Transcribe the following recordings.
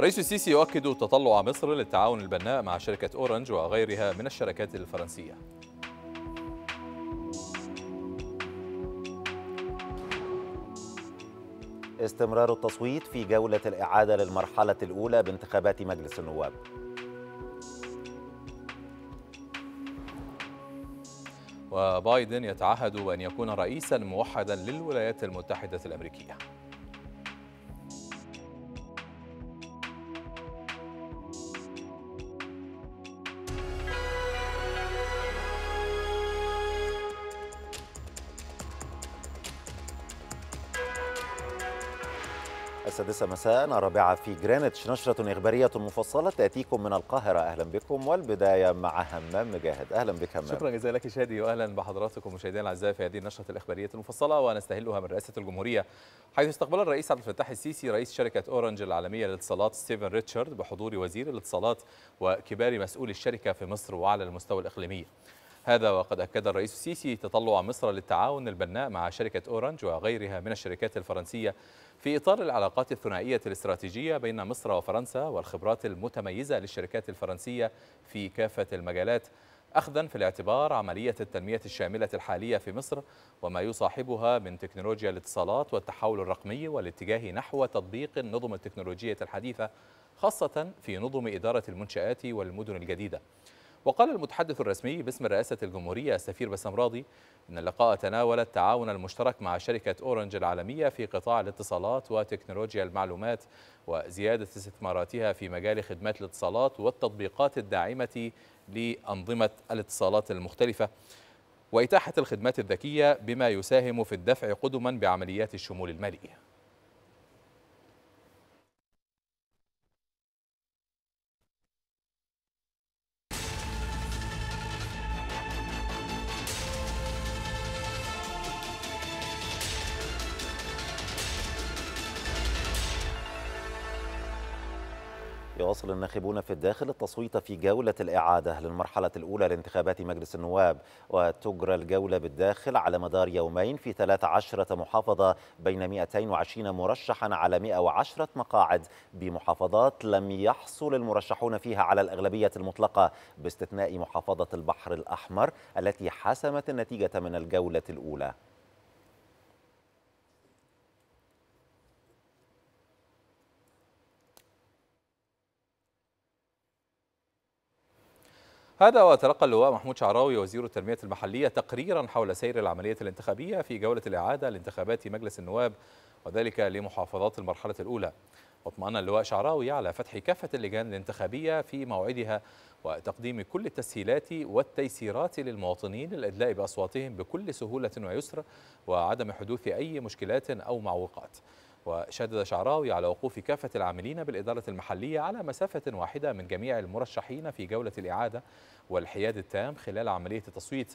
الرئيس السيسي يؤكد تطلع مصر للتعاون البناء مع شركة أورنج وغيرها من الشركات الفرنسية استمرار التصويت في جولة الإعادة للمرحلة الأولى بانتخابات مجلس النواب وبايدن يتعهد أن يكون رئيسا موحدا للولايات المتحدة الأمريكية مساء الرابعة في جرينتش نشرة إخبارية مفصلة تأتيكم من القاهرة أهلا بكم والبداية مع همام مجاهد أهلا بك همام شكرا جزيلا لك شادي وأهلا بحضراتكم مشاهدينا الأعزاء في هذه النشرة الإخبارية المفصلة ونستهلها من رئاسة الجمهورية حيث استقبل الرئيس عبد الفتاح السيسي رئيس شركة أورنج العالمية للاتصالات ستيفن ريتشارد بحضور وزير الاتصالات وكبار مسؤولي الشركة في مصر وعلى المستوى الإقليمي هذا وقد أكد الرئيس السيسي تطلع مصر للتعاون البناء مع شركة أورنج وغيرها من الشركات الفرنسية في إطار العلاقات الثنائية الاستراتيجية بين مصر وفرنسا والخبرات المتميزة للشركات الفرنسية في كافة المجالات أخذا في الاعتبار عملية التنمية الشاملة الحالية في مصر وما يصاحبها من تكنولوجيا الاتصالات والتحول الرقمي والاتجاه نحو تطبيق النظم التكنولوجية الحديثة خاصة في نظم إدارة المنشآت والمدن الجديدة وقال المتحدث الرسمي باسم رئاسة الجمهورية السفير بسام راضي إن اللقاء تناول التعاون المشترك مع شركة أورنج العالمية في قطاع الاتصالات وتكنولوجيا المعلومات وزيادة استثماراتها في مجال خدمات الاتصالات والتطبيقات الداعمة لأنظمة الاتصالات المختلفة وإتاحة الخدمات الذكية بما يساهم في الدفع قدما بعمليات الشمول المالي يواصل الناخبون في الداخل التصويت في جولة الإعادة للمرحلة الأولى لانتخابات مجلس النواب وتجرى الجولة بالداخل على مدار يومين في 13 محافظة بين 220 مرشحا على 110 مقاعد بمحافظات لم يحصل المرشحون فيها على الأغلبية المطلقة باستثناء محافظة البحر الأحمر التي حسمت النتيجة من الجولة الأولى هذا وتلقى اللواء محمود شعراوي وزير التنمية المحلية تقريرا حول سير العملية الانتخابية في جولة الإعادة لانتخابات مجلس النواب وذلك لمحافظات المرحلة الأولى واطمأن اللواء شعراوي على فتح كافة اللجان الانتخابية في موعدها وتقديم كل التسهيلات والتيسيرات للمواطنين للإدلاء بأصواتهم بكل سهولة ويسر وعدم حدوث أي مشكلات أو معوقات وشدد شعراوي على وقوف كافة العاملين بالإدارة المحلية على مسافة واحدة من جميع المرشحين في جولة الإعادة والحياد التام خلال عملية التصويت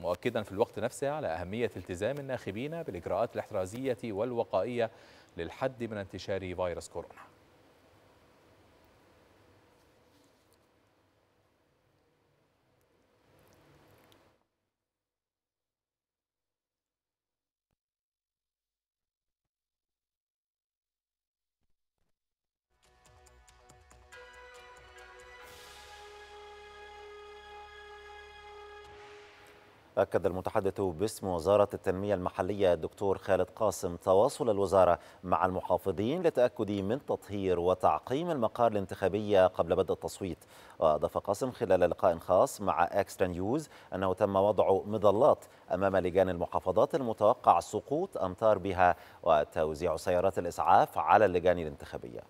مؤكدا في الوقت نفسه على أهمية التزام الناخبين بالإجراءات الاحترازية والوقائية للحد من انتشار فيروس كورونا أكد المتحدث باسم وزارة التنمية المحلية الدكتور خالد قاسم تواصل الوزارة مع المحافظين للتأكد من تطهير وتعقيم المقار الانتخابي قبل بدء التصويت وأضاف قاسم خلال لقاء خاص مع أكسترا نيوز أنه تم وضع مظلات أمام لجان المحافظات المتوقع سقوط أمتار بها وتوزيع سيارات الإسعاف على اللجان الانتخابية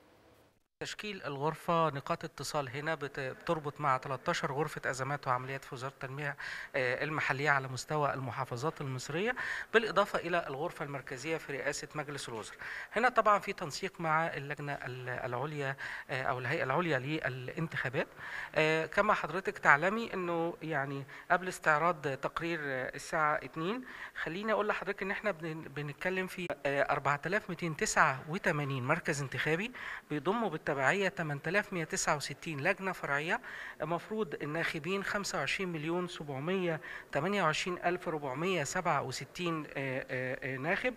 تشكيل الغرفة نقاط اتصال هنا بتربط مع 13 غرفة أزمات وعمليات في وزارة التنمية آه، المحلية على مستوى المحافظات المصرية بالإضافة إلى الغرفة المركزية في رئاسة مجلس الوزراء هنا طبعا في تنسيق مع اللجنة العليا آه، أو الهيئة العليا للانتخابات آه، كما حضرتك تعلمي أنه يعني قبل استعراض تقرير الساعة 2 خليني أقول لحضرتك أن احنا بنتكلم في 4289 مركز انتخابي بيضموا التبعية 8169 لجنة فرعية مفروض الناخبين 25 مليون 728 ألف 467 آه، آه، آه، ناخب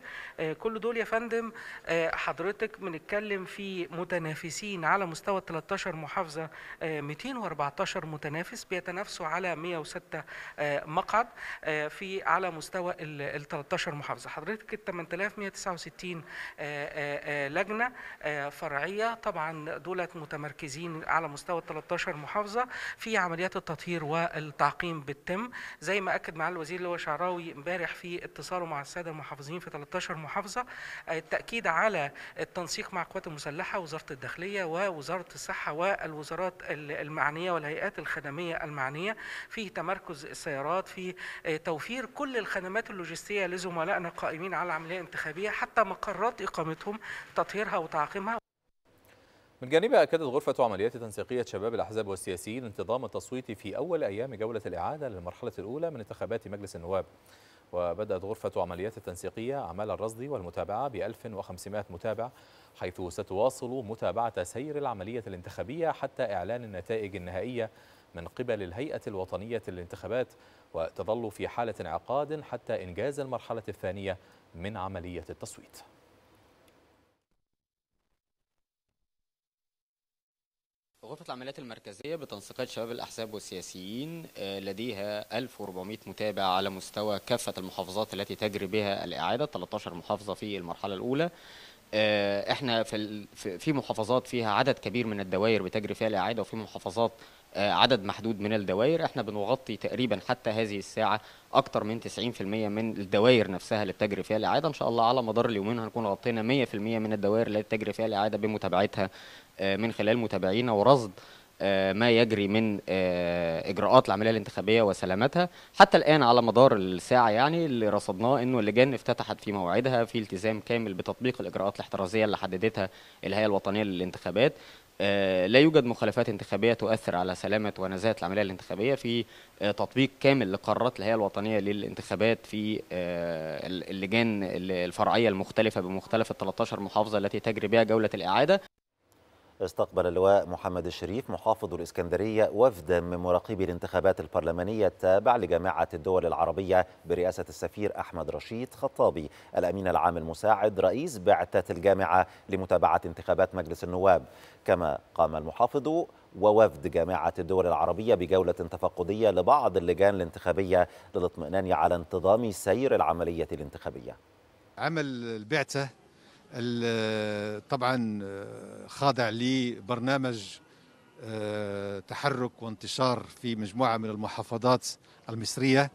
كل دول يا فندم حضرتك بنتكلم في متنافسين على مستوى 13 محافظة 214 متنافس بيتنافسوا على 106 مقعد في على مستوى ال 13 محافظة حضرتك ال 8169 لجنة فرعية طبعا دولت متمركزين على مستوى 13 محافظه في عمليات التطهير والتعقيم بتتم زي ما اكد معالي الوزير اللي هو شعراوي امبارح في اتصاله مع الساده المحافظين في 13 محافظه التاكيد على التنسيق مع القوات المسلحه وزاره الداخليه ووزاره الصحه والوزارات المعنيه والهيئات الخدميه المعنيه في تمركز السيارات في توفير كل الخدمات اللوجستيه لزملائنا القائمين على عمليه انتخابيه حتى مقرات اقامتهم تطهيرها وتعقيمها من جانبها أكدت غرفة عمليات تنسيقية شباب الأحزاب والسياسيين انتظام التصويت في أول أيام جولة الإعادة للمرحلة الأولى من انتخابات مجلس النواب وبدأت غرفة عمليات التنسيقية أعمال الرصد والمتابعة ب 1500 متابع حيث ستواصل متابعة سير العملية الانتخابية حتى إعلان النتائج النهائية من قبل الهيئة الوطنية للانتخابات وتظل في حالة انعقاد حتى إنجاز المرحلة الثانية من عملية التصويت غرفة العمليات المركزية بتنسيقات شباب الأحزاب والسياسيين آه، لديها 1400 متابع على مستوى كافة المحافظات التي تجري بها الإعادة 13 محافظة في المرحلة الأولى آه، احنا في في محافظات فيها عدد كبير من الدوائر بتجري فيها الإعادة وفي محافظات آه، عدد محدود من الدوائر احنا بنغطي تقريبا حتى هذه الساعة أكثر من 90% من الدوائر نفسها اللي بتجري فيها الإعادة إن شاء الله على مدار اليومين هنكون غطينا 100% من الدوائر اللي بتجري فيها الإعادة بمتابعتها آه، من خلال متابعينا ورصد آه، ما يجري من اجراءات العمليه الانتخابيه وسلامتها حتى الان على مدار الساعه يعني اللي رصدناه انه اللجان افتتحت في موعدها في التزام كامل بتطبيق الاجراءات الاحترازيه اللي حددتها الهيئه الوطنيه للانتخابات آه، لا يوجد مخالفات انتخابيه تؤثر على سلامه ونزاهه العمليه الانتخابيه في آه، تطبيق كامل لقرارات الهيئه الوطنيه للانتخابات في آه، اللجان الفرعيه المختلفه بمختلف ال 13 محافظه التي تجري بها جوله الاعاده استقبل اللواء محمد الشريف محافظ الإسكندرية وفدا من مراقبي الانتخابات البرلمانية التابع لجامعة الدول العربية برئاسة السفير أحمد رشيد خطابي الأمين العام المساعد رئيس بعثة الجامعة لمتابعة انتخابات مجلس النواب كما قام المحافظ ووفد جامعة الدول العربية بجولة تفقدية لبعض اللجان الانتخابية للاطمئنان على انتظام سير العملية الانتخابية عمل البعثة طبعا خاضع لبرنامج آه، تحرك وانتشار في مجموعه من المحافظات المصريه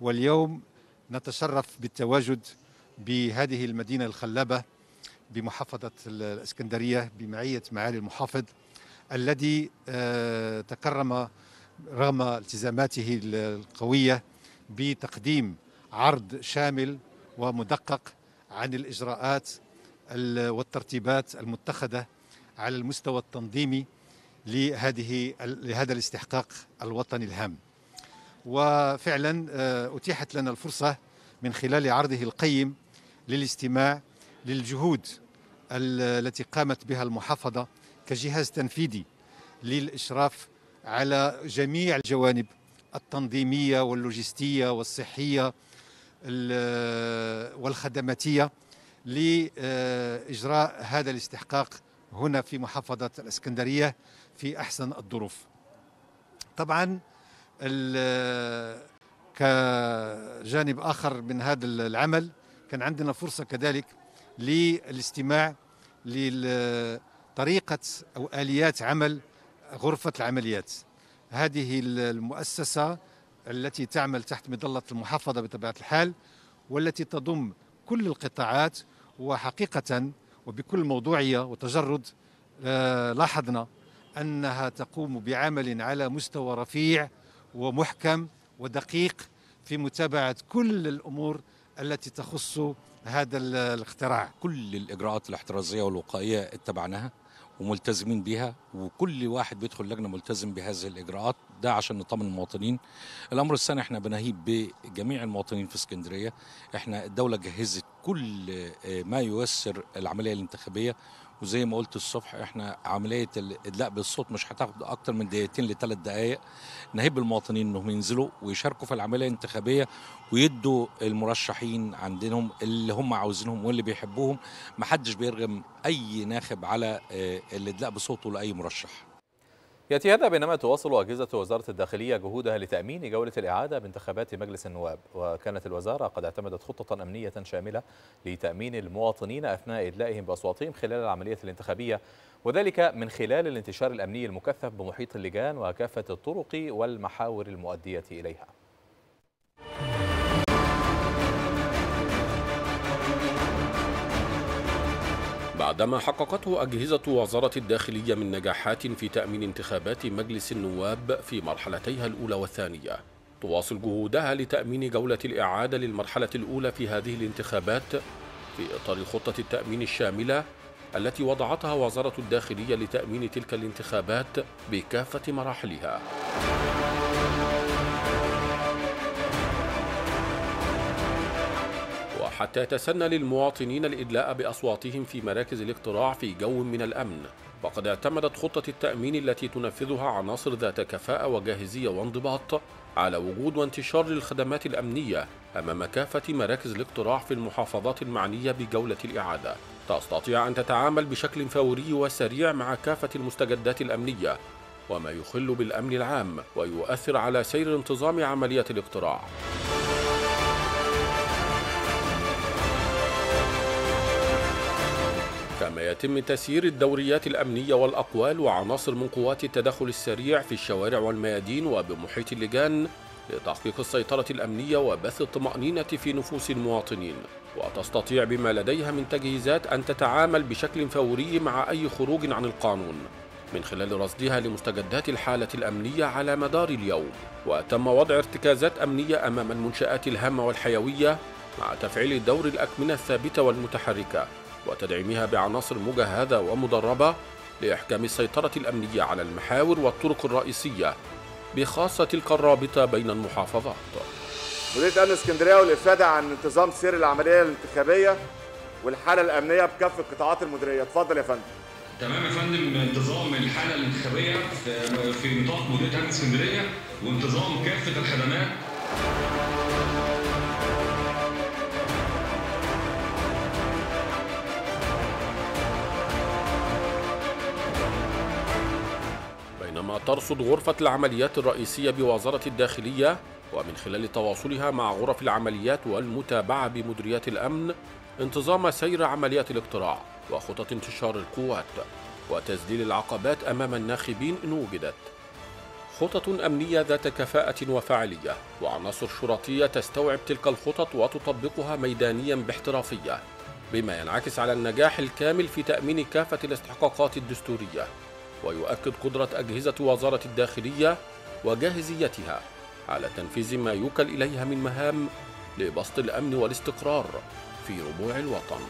واليوم نتشرف بالتواجد بهذه المدينه الخلابه بمحافظه الاسكندريه بمعيه معالي المحافظ الذي آه، تكرم رغم التزاماته القويه بتقديم عرض شامل ومدقق عن الاجراءات والترتيبات المتخذة على المستوى التنظيمي لهذه لهذا الاستحقاق الوطني الهام وفعلا آه، أتيحت لنا الفرصة من خلال عرضه القيم للاستماع للجهود التي قامت بها المحافظة كجهاز تنفيذي للإشراف على جميع الجوانب التنظيمية واللوجستية والصحية والخدماتية لإجراء هذا الاستحقاق هنا في محافظة الإسكندرية في أحسن الظروف طبعا كجانب آخر من هذا العمل كان عندنا فرصة كذلك للاستماع لطريقة أو آليات عمل غرفة العمليات هذه المؤسسة التي تعمل تحت مظلة المحافظة بطبيعة الحال والتي تضم كل القطاعات وحقيقة وبكل موضوعية وتجرد آه، لاحظنا أنها تقوم بعمل على مستوى رفيع ومحكم ودقيق في متابعة كل الأمور التي تخص هذا الاختراع كل الإجراءات الاحترازية والوقائية اتبعناها وملتزمين بها وكل واحد بيدخل لجنه ملتزم بهذه الاجراءات ده عشان نطمن المواطنين الامر الثاني احنا بنهيب بجميع المواطنين في اسكندريه احنا الدوله جهزت كل آه، ما ييسر العمليه الانتخابيه وزي ما قلت الصبح احنا عمليه الادلاء بالصوت مش هتاخد اكتر من دقيقتين لثلاث دقائق نهيب المواطنين انهم ينزلوا ويشاركوا في العمليه الانتخابيه ويدوا المرشحين عندهم اللي هم عاوزينهم واللي بيحبوهم محدش بيرغم اي ناخب على آه، الادلاء بصوته لاي مرشح يأتي هذا بينما تواصل أجهزة وزارة الداخلية جهودها لتأمين جولة الإعادة بانتخابات مجلس النواب وكانت الوزارة قد اعتمدت خطة أمنية شاملة لتأمين المواطنين أثناء إدلائهم بأصواتهم خلال العملية الانتخابية وذلك من خلال الانتشار الأمني المكثف بمحيط اللجان وكافة الطرق والمحاور المؤدية إليها بعدما حققته أجهزة وزارة الداخلية من نجاحات في تأمين انتخابات مجلس النواب في مرحلتيها الأولى والثانية تواصل جهودها لتأمين جولة الإعادة للمرحلة الأولى في هذه الانتخابات في إطار خطة التأمين الشاملة التي وضعتها وزارة الداخلية لتأمين تلك الانتخابات بكافة مراحلها حتى يتسنى للمواطنين الإدلاء بأصواتهم في مراكز الاقتراع في جو من الأمن وقد اعتمدت خطة التأمين التي تنفذها عناصر ذات كفاءة وجاهزية وانضباط على وجود وانتشار للخدمات الأمنية أمام كافة مراكز الاقتراع في المحافظات المعنية بجولة الإعادة تستطيع أن تتعامل بشكل فوري وسريع مع كافة المستجدات الأمنية وما يخل بالأمن العام ويؤثر على سير انتظام عملية الاقتراع عما يتم تسيير الدوريات الأمنية والأقوال وعناصر من قوات التدخل السريع في الشوارع والميادين وبمحيط اللجان لتحقيق السيطرة الأمنية وبث الطمأنينة في نفوس المواطنين وتستطيع بما لديها من تجهيزات أن تتعامل بشكل فوري مع أي خروج عن القانون من خلال رصدها لمستجدات الحالة الأمنية على مدار اليوم وتم وضع ارتكازات أمنية أمام المنشآت الهامة والحيوية مع تفعيل دور الأكمنة الثابتة والمتحركة وتدعيمها بعناصر مجهدة ومدربة لإحكام السيطرة الأمنية على المحاور والطرق الرئيسية بخاصة تلك الرابطة بين المحافظات مديرية أمن اسكندرية والإفادة عن انتظام سير العملية الانتخابية والحالة الأمنية بكافة قطاعات المديرية اتفضل يا فندم تمام يا فندم انتظام الحاله الانتخابيه في نطاق مديريه امن اسكندريه وانتظام كافه الخدمات بينما ترصد غرفة العمليات الرئيسية بوزارة الداخلية ومن خلال تواصلها مع غرف العمليات والمتابعة بمديريات الأمن انتظام سير عمليات الاقتراع وخطط انتشار القوات وتسديل العقبات أمام الناخبين إن وجدت خطط أمنية ذات كفاءة وفاعلية وعناصر شرطية تستوعب تلك الخطط وتطبقها ميدانيا باحترافية بما ينعكس على النجاح الكامل في تأمين كافة الاستحقاقات الدستورية ويؤكد قدرة أجهزة وزارة الداخلية وجاهزيتها على تنفيذ ما يوكل إليها من مهام لبسط الأمن والاستقرار في ربوع الوطن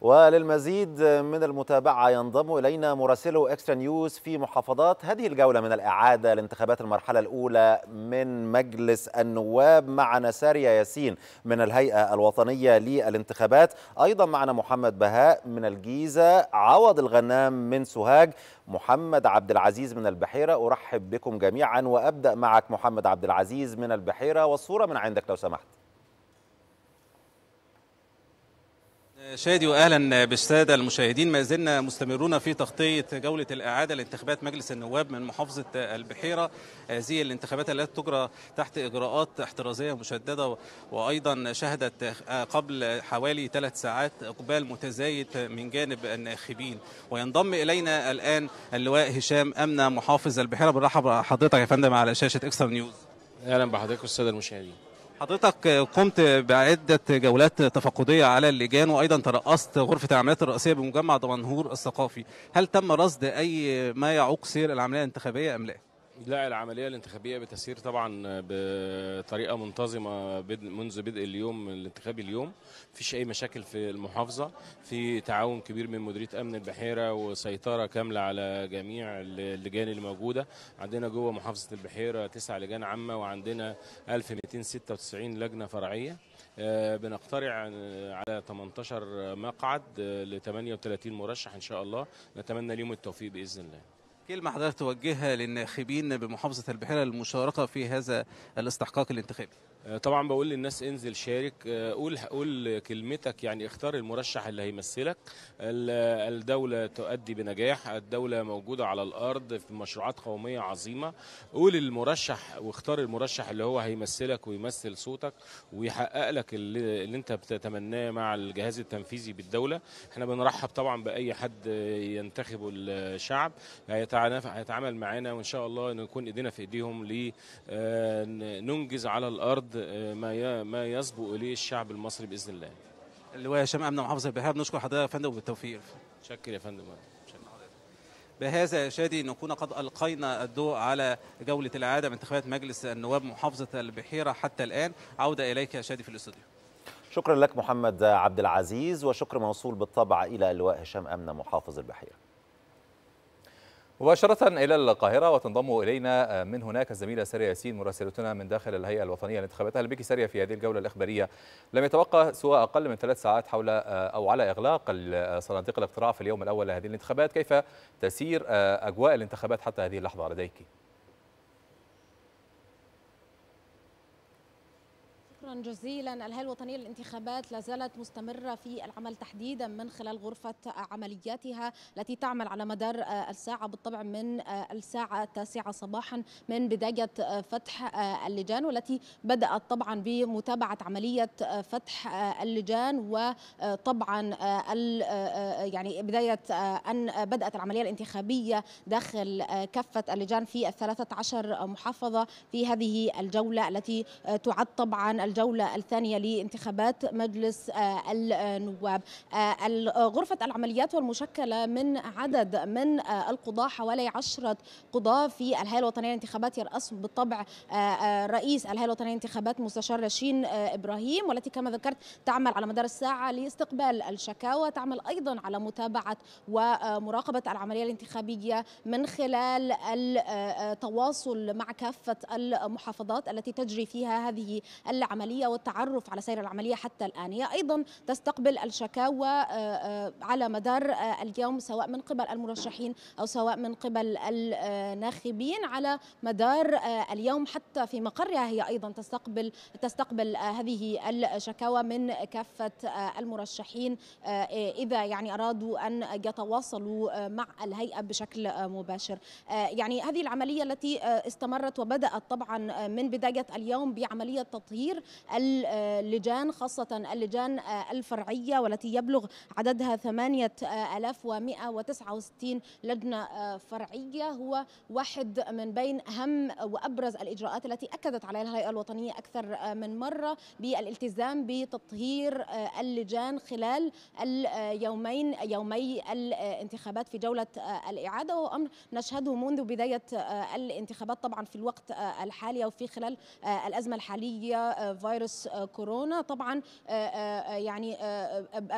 وللمزيد من المتابعة ينضم إلينا مراسلو إكسترا نيوز في محافظات هذه الجولة من الإعادة لانتخابات المرحلة الأولى من مجلس النواب معنا ساريا ياسين من الهيئة الوطنية للانتخابات أيضا معنا محمد بهاء من الجيزة عوض الغنام من سوهاج محمد عبد العزيز من البحيرة أرحب بكم جميعا وأبدأ معك محمد عبد العزيز من البحيرة والصورة من عندك لو سمحت شادي واهلا بالساده المشاهدين ما زلنا مستمرون في تغطيه جوله الاعاده لانتخابات مجلس النواب من محافظه البحيره هذه الانتخابات التي تجرى تحت اجراءات احترازيه مشدده وايضا شهدت قبل حوالي ثلاث ساعات اقبال متزايد من جانب الناخبين وينضم الينا الان اللواء هشام امنه محافظ البحيره بنرحب حضرتك يا فندم على شاشه اكسترا نيوز اهلا بحضرتك الساده المشاهدين حضرتك قمت بعدة جولات تفقدية على اللجان وأيضا ترأست غرفة العمليات الرئاسية بمجمع دمنهور الثقافي هل تم رصد أي ما يعوق سير العملية الانتخابية أم لا؟ لا العملية الانتخابية بتسير طبعا بطريقة منتظمة منذ بدء اليوم الانتخابي اليوم مفيش أي مشاكل في المحافظة في تعاون كبير من مديرية أمن البحيرة وسيطرة كاملة على جميع اللجان الموجودة عندنا جوه محافظة البحيرة تسع لجان عامة وعندنا 1296 لجنة فرعية آه، بنقترع على 18 مقعد آه، ل 38 مرشح إن شاء الله نتمنى اليوم التوفيق بإذن الله كلمة حضرتك توجهها للناخبين بمحافظة البحيرة للمشاركة في هذا الاستحقاق الانتخابي آه، طبعا بقول للناس انزل شارك آه، قول قول كلمتك يعني اختار المرشح اللي هيمثلك الدوله تؤدي بنجاح الدوله موجوده على الارض في مشروعات قوميه عظيمه قول المرشح واختار المرشح اللي هو هيمثلك ويمثل صوتك ويحقق لك اللي, اللي انت بتتمناه مع الجهاز التنفيذي بالدوله احنا بنرحب طبعا باي حد ينتخبه الشعب هيتعامل معانا وان شاء الله نكون ايدينا في ايديهم لننجز آه، على الارض آه، ما ما يصبو اليه الشعب المصري باذن الله. اللواء هشام امن محافظ البحيره بنشكر حضرتك يا فندم وبالتوفيق. شكر يا فندم. بهذا يا شادي نكون قد القينا الضوء على جوله العاده من انتخابات مجلس النواب محافظه البحيره حتى الان عوده اليك يا شادي في الاستوديو شكرا لك محمد عبد العزيز وشكر موصول بالطبع الى اللواء هشام امنه محافظ البحيره مباشرة إلى القاهرة وتنضم إلينا آه، من هناك الزميلة سارية ياسين مراسلتنا من داخل الهيئة الوطنية للانتخابات أهلا بك سارية في هذه الجولة الإخبارية لم يتوقع سوى أقل من ثلاث ساعات حول آه، أو على إغلاق آه، صناديق الاقتراع في اليوم الأول لهذه الانتخابات كيف تسير أجواء الانتخابات حتى هذه اللحظة لديك؟ شكرا جزيلا الهيئة الوطنية للانتخابات لا زالت مستمرة في العمل تحديدا من خلال غرفة عملياتها التي تعمل على مدار آه، الساعة بالطبع من آه، الساعة التاسعة صباحا من بداية آه، فتح اللجان والتي بدأت طبعا بمتابعة عملية فتح اللجان وطبعا يعني بداية أن بدأت العملية الانتخابية داخل كافة اللجان في الثلاثة عشر محافظة في هذه الجولة التي تعد طبعا الجولة الثانية لانتخابات مجلس آه، النواب آه، غرفة العمليات والمشكلة من عدد من آه، القضاة حوالي عشرة قضاة في الهيئة الوطنية للانتخابات يرأس بالطبع رئيس الهيئة الوطنية للانتخابات مستشار رشين إبراهيم والتي كما ذكرت تعمل على مدار الساعة لاستقبال الشكاوى تعمل أيضا على متابعة ومراقبة العملية الانتخابية من خلال التواصل مع كافة المحافظات التي تجري فيها هذه العملية العملية والتعرف على سير العملية حتى الآن هي أيضا تستقبل الشكاوى آه، آه، على مدار آه، اليوم سواء من قبل المرشحين أو سواء من قبل الناخبين على مدار اليوم حتى في مقرها هي أيضا تستقبل تستقبل هذه الشكاوى من كافة المرشحين إذا يعني أرادوا أن يتواصلوا مع الهيئة بشكل مباشر يعني هذه العملية التي استمرت وبدأت طبعا من بداية اليوم بعملية تطهير اللجان خاصة اللجان آه، الفرعية والتي يبلغ عددها 8169 لجنة آه، فرعية هو واحد من بين أهم وأبرز الإجراءات التي أكدت عليها الهيئة الوطنية أكثر آه، من مرة بالالتزام بتطهير اللجان خلال اليومين يومي الانتخابات في جولة الإعادة وهو أمر نشهده منذ بداية الانتخابات طبعا في الوقت الحالي أو في خلال الأزمة الحالية فيروس آه، كورونا طبعا آه، آه، يعني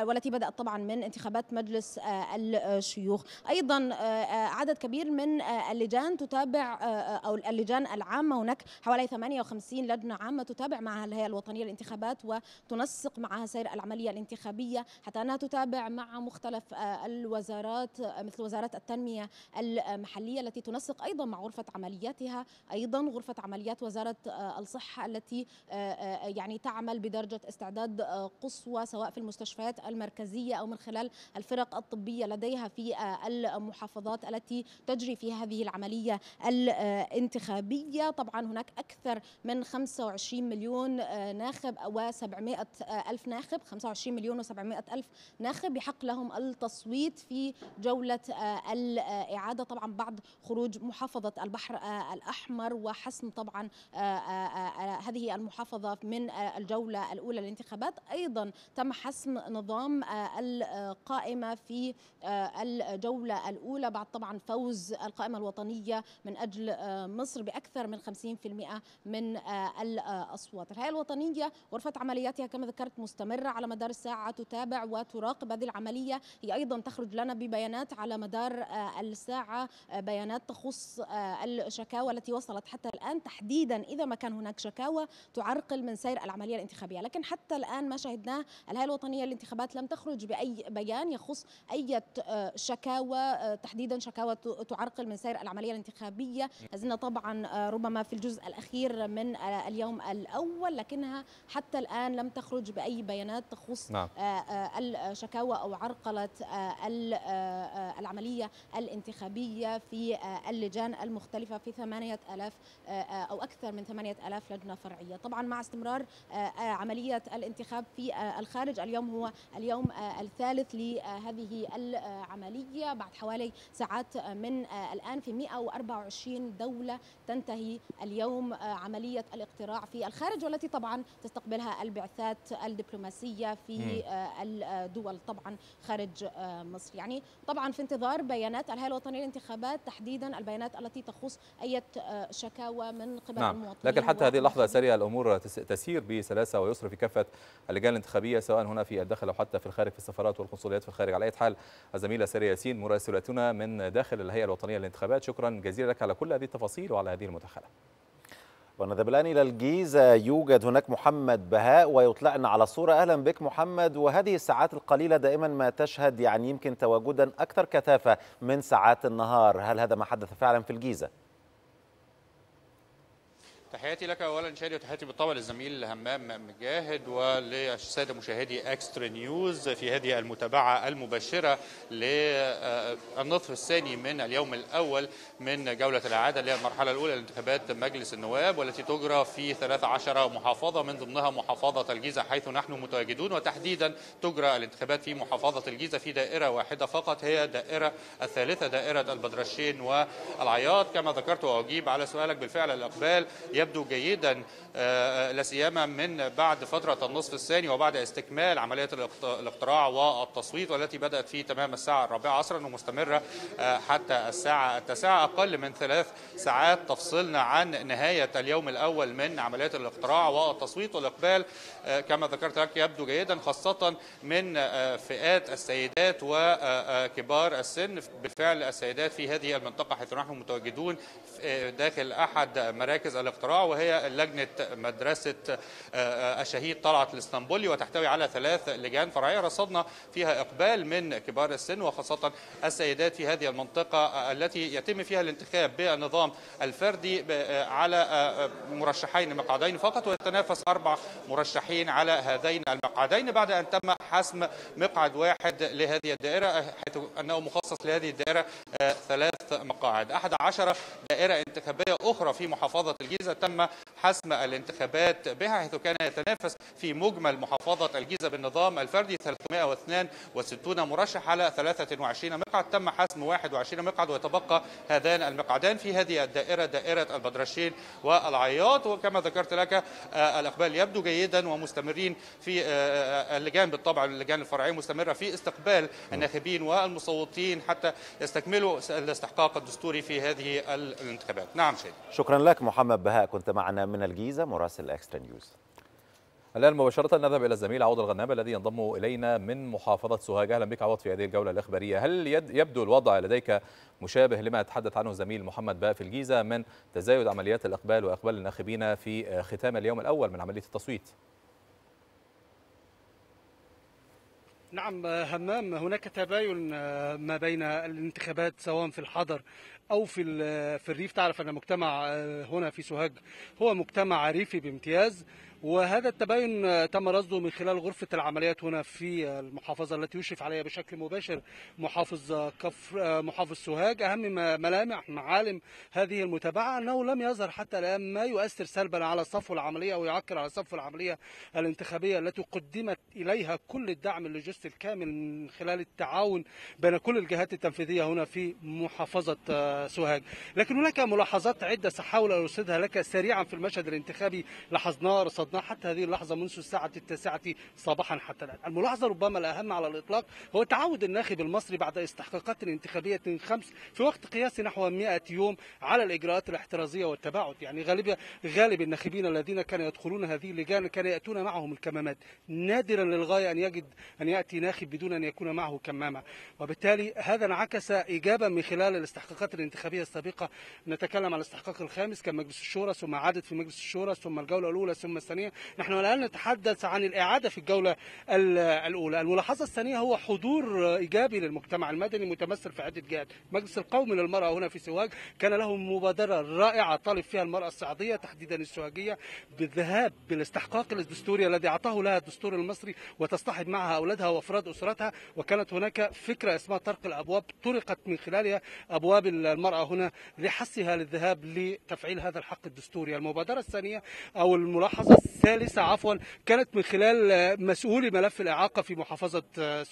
والتي بدات طبعا من انتخابات مجلس الشيوخ ايضا عدد كبير من اللجان تتابع او اللجان العامه هناك حوالي 58 لجنه عامه تتابع معها الهيئه الوطنيه للانتخابات وتنسق معها سير العمليه الانتخابيه حتى انها تتابع مع مختلف الوزارات مثل وزاره التنميه المحليه التي تنسق ايضا مع غرفه عملياتها ايضا غرفه عمليات وزاره الصحه التي يعني تعمل بدرجة استعداد آه، قصوى سواء في المستشفيات المركزية أو من خلال الفرق الطبية لديها في آه، المحافظات التي تجري في هذه العملية الانتخابية طبعا هناك أكثر من 25 مليون آه، ناخب و 700 ألف ناخب 25 مليون و700 ألف ناخب يحق لهم التصويت في جولة الإعادة طبعا بعد خروج محافظة البحر الأحمر وحسم طبعا هذه المحافظة من الجولة الأولى للانتخابات أيضا تم حسم نظام آه، القائمة في آه، الجولة الأولى بعد طبعا فوز القائمة الوطنية من أجل آه، مصر بأكثر من 50% من الأصوات الهيئة الوطنية غرفة عملياتها كما ذكرت مستمرة على مدار الساعة تتابع وتراقب هذه العملية هي أيضا تخرج لنا ببيانات على مدار الساعة بيانات تخص الشكاوى التي وصلت حتى الآن تحديدا إذا ما كان هناك شكاوى تعرقل من من سير العمليه الانتخابيه، لكن حتى الان ما شهدناه الهيئه الوطنيه للانتخابات لم تخرج باي بيان يخص اي آه، شكاوى آه، تحديدا شكاوى تعرقل من سير العمليه الانتخابيه، زلنا طبعا آه، ربما في الجزء الاخير من اليوم الاول لكنها حتى الان لم تخرج باي بيانات تخص نعم. الشكاوى او عرقله العمليه الانتخابيه في اللجان المختلفه في 8000 او اكثر من 8000 لجنه فرعيه، طبعا مع استمرار استمرار آه، آه، عملية الانتخاب في آه، الخارج اليوم هو اليوم الثالث لهذه العملية بعد حوالي ساعات من الآن في 124 دولة تنتهي اليوم عملية الاقتراع في الخارج والتي طبعا تستقبلها البعثات الدبلوماسية في الدول طبعا خارج مصر يعني طبعا في انتظار بيانات الهيئة الوطنية للانتخابات تحديدا البيانات التي تخص أي شكاوى من قبل نعم. المواطنين لكن حتى هذه اللحظة سريع الأمور تس... تسير بسلاسه ويسر في كافه اللجان الانتخابيه سواء هنا في الداخل او حتى في الخارج في السفارات والقنصليات في الخارج على اي حال الزميله ساريه ياسين مراسلتنا من داخل الهيئه الوطنيه للانتخابات شكرا جزيلا لك على كل هذه التفاصيل وعلى هذه المداخله ونذهب الآن إلى الجيزة يوجد هناك محمد بهاء ويطلعنا على الصوره أهلا بك محمد وهذه الساعات القليلة دائما ما تشهد يعني يمكن تواجدا أكثر كثافة من ساعات النهار هل هذا ما حدث فعلا في الجيزة؟ تحياتي لك اولا شادي وتحياتي بالطبع للزميل همام مجاهد وللساده مشاهدي اكسترا نيوز في هذه المتابعه المبشره للنصف الثاني من اليوم الاول من جوله الاعاده اللي هي المرحله الاولى لانتخابات مجلس النواب والتي تجرى في 13 محافظه من ضمنها محافظه الجيزه حيث نحن متواجدون وتحديدا تجرى الانتخابات في محافظه الجيزه في دائره واحده فقط هي الدائره الثالثه دائره البدرشين والعياط كما ذكرت واجيب على سؤالك بالفعل الاقبال يبدو جيدا آه، آه، لا سيما من بعد فتره النصف الثاني وبعد استكمال عمليه الاقتراع والتصويت والتي بدات في تمام الساعه الرابعه عصرا ومستمره آه، حتى الساعه التاسعه اقل من ثلاث ساعات تفصلنا عن نهايه اليوم الاول من عمليات الاقتراع والتصويت والاقبال كما ذكرت لك يبدو جيدا خاصه من فئات السيدات وكبار السن بالفعل السيدات في هذه المنطقه حيث نحن متواجدون داخل احد مراكز الاقتراع الشعراء وهي لجنة مدرسة آه، آه، الشهيد طلعت الإسطنبولي وتحتوي على ثلاث لجان فرعية رصدنا فيها إقبال من كبار السن وخاصة السيدات في هذه المنطقة آه، التي يتم فيها الانتخاب بالنظام الفردي على مرشحين مقعدين فقط ويتنافس أربع مرشحين على هذين المقعدين بعد أن تم حسم مقعد واحد لهذه الدائرة حيث أنه مخصص لهذه الدائرة ثلاث مقاعد أحد عشر دائرة انتخابية أخرى في محافظة الجيزة تم حسم الانتخابات بها حيث كان يتنافس في مجمل محافظة الجيزة بالنظام الفردي 362 مرشح على 23 مقعد تم حسم 21 مقعد ويتبقى هذان المقعدان في هذه الدائرة دائرة البدرشين والعياط وكما ذكرت لك آه، الأقبال يبدو جيدا ومستمرين في آه، آه، اللجان بالطبع اللجان الفرعية مستمرة في استقبال الناخبين والمصوتين حتى يستكملوا الاستحقاق الدستوري في هذه الانتخابات نعم شيء شكرا لك محمد بهاء كنت معنا من الجيزة مراسل اكسترا نيوز الآن مباشرة نذهب إلى الزميل عوض الغنام الذي ينضم إلينا من محافظة سوهاج أهلا بك عوض في هذه الجولة الإخبارية هل يبدو الوضع لديك مشابه لما تحدث عنه زميل محمد باء في الجيزة من تزايد عمليات الإقبال وإقبال الناخبين في ختام اليوم الأول من عملية التصويت؟ نعم همام هناك تباين ما بين الانتخابات سواء في الحضر او في في الريف تعرف ان مجتمع آه، هنا في سوهاج هو مجتمع ريفي بامتياز وهذا التباين تم رصده من خلال غرفة العمليات هنا في المحافظة التي يشرف عليها بشكل مباشر محافظ كفر محافظ سوهاج أهم ملامح معالم هذه المتابعة أنه لم يظهر حتى الآن ما يؤثر سلبا على صفو العملية أو يعكر على صفو العملية الانتخابية التي قدمت إليها كل الدعم اللوجستي الكامل من خلال التعاون بين كل الجهات التنفيذية هنا في محافظة آه، سوهاج لكن هناك ملاحظات عدة سأحاول أرصدها لك سريعا في المشهد الانتخابي لاحظناه أثناء حتى هذه اللحظة منذ الساعة التاسعة صباحا حتى الآن الملاحظة ربما الأهم على الإطلاق هو تعود الناخب المصري بعد استحقاقات انتخابية خمس في وقت قياسي نحو 100 يوم على الإجراءات الاحترازية والتباعد يعني غالب غالب الناخبين الذين كانوا يدخلون هذه اللجان كان يأتون معهم الكمامات نادرا للغاية أن يجد أن يأتي ناخب بدون أن يكون معه كمامة وبالتالي هذا انعكس إيجابا من خلال الاستحقاقات الانتخابية السابقة نتكلم على الاستحقاق الخامس كان مجلس الشورى ثم عادت في مجلس الشورى ثم الجولة الأولى ثم الثانية الثانية نحن الآن نتحدث عن الإعادة في الجولة الأولى الملاحظة الثانية هو حضور إيجابي للمجتمع المدني متمثل في عدة جهات المجلس القومي للمرأة هنا في سواج كان له مبادرة رائعة طالب فيها المرأة السعودية تحديدا السواجية بالذهاب بالاستحقاق الدستوري الذي أعطاه لها الدستور المصري وتصطحب معها أولادها وأفراد أسرتها وكانت هناك فكرة اسمها طرق الأبواب طرقت من خلالها أبواب المرأة هنا لحثها للذهاب لتفعيل هذا الحق الدستوري المبادرة الثانية أو الملاحظة الثانية الثالثة عفوا كانت من خلال مسؤولي ملف الإعاقة في محافظة آه،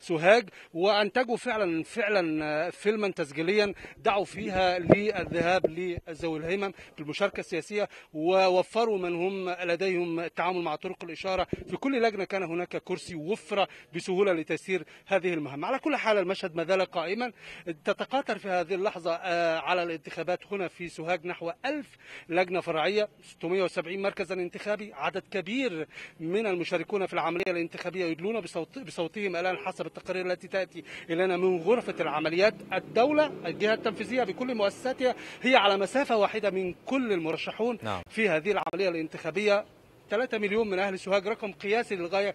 سوهاج وأنتجوا فعلا فعلا آه، فيلما تسجيليا دعوا فيها للذهاب لذوي الهمم في المشاركة السياسية ووفروا من هم لديهم التعامل مع طرق الإشارة في كل لجنة كان هناك كرسي وفر بسهولة لتسير هذه المهمة على كل حال المشهد ما زال قائما تتقاطر في هذه اللحظة آه، على الانتخابات هنا في سوهاج نحو 1000 لجنة فرعية 670 مركزا انتخابي الانتخابي عدد كبير من المشاركون في العملية الانتخابية يدلون بصوت بصوتهم الآن حسب التقارير التي تأتي إلينا من غرفة العمليات الدولة الجهة التنفيذية بكل مؤسساتها هي على مسافة واحدة من كل المرشحون نعم. في هذه العملية الانتخابية 3 مليون من اهل سوهاج رقم قياسي للغايه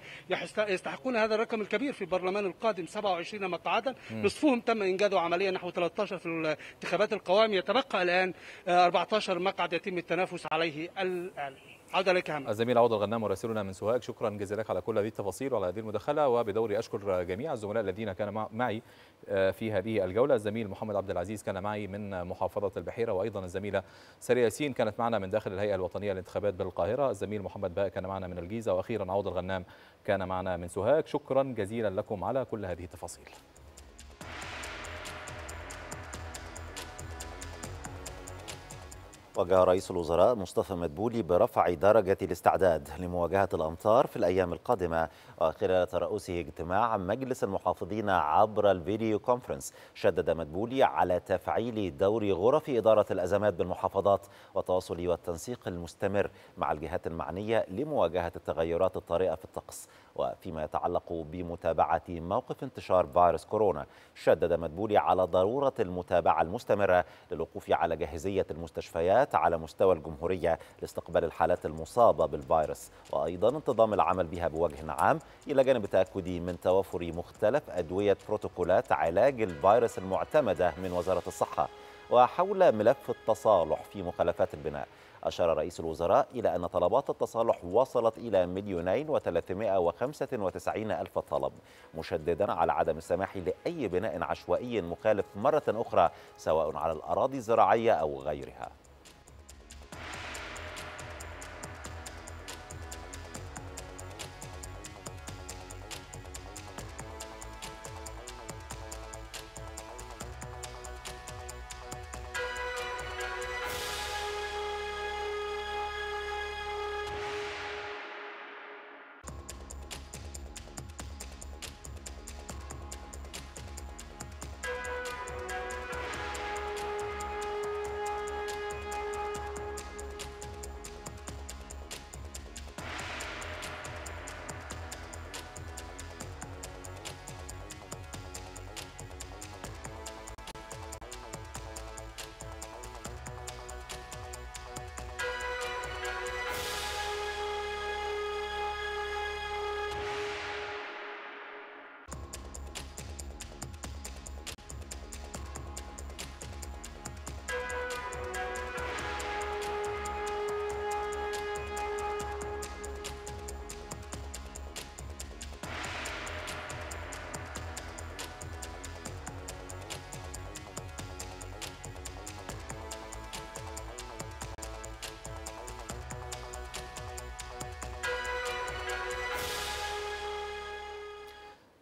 يستحقون هذا الرقم الكبير في البرلمان القادم 27 مقعدا نصفهم تم انجاده عمليا نحو 13 في انتخابات القوائم يتبقى الان 14 آه، مقعد يتم التنافس عليه الان عوده لك يا الزميل عوض الغنام مراسلنا من سوهاج شكرا جزيلا لك على كل هذه التفاصيل وعلى هذه المداخله وبدوري اشكر جميع الزملاء الذين كانوا معي آه، في هذه الجوله الزميل محمد عبد العزيز كان معي من محافظه البحيره وايضا الزميله ساريه ياسين كانت معنا من داخل الهيئه الوطنيه للانتخابات بالقاهره الزميل محمد باء كان معنا من الجيزه واخيرا عوض الغنام كان معنا من سوهاج شكرا جزيلا لكم على كل هذه التفاصيل وجه رئيس الوزراء مصطفى مدبولي برفع درجة الاستعداد لمواجهة الأمطار في الأيام القادمة وخلال ترأسه اجتماع مجلس المحافظين عبر الفيديو كونفرنس شدد مدبولي على تفعيل دور غرف إدارة الأزمات بالمحافظات والتواصل والتنسيق المستمر مع الجهات المعنية لمواجهة التغيرات الطارئة في الطقس وفيما يتعلق بمتابعة موقف انتشار فيروس كورونا شدد مدبولي على ضرورة المتابعة المستمرة للوقوف على جاهزية المستشفيات الجهات على مستوى الجمهورية لاستقبال الحالات المصابة بالفيروس وأيضا انتظام العمل بها بوجه عام إلى جانب التأكد من توافر مختلف أدوية بروتوكولات علاج الفيروس المعتمدة من وزارة الصحة وحول ملف التصالح في مخالفات البناء أشار رئيس الوزراء إلى أن طلبات التصالح وصلت إلى مليونين وثلاثمائة وخمسة وتسعين ألف طلب مشددا على عدم السماح لأي بناء عشوائي مخالف مرة أخرى سواء على الأراضي الزراعية أو غيرها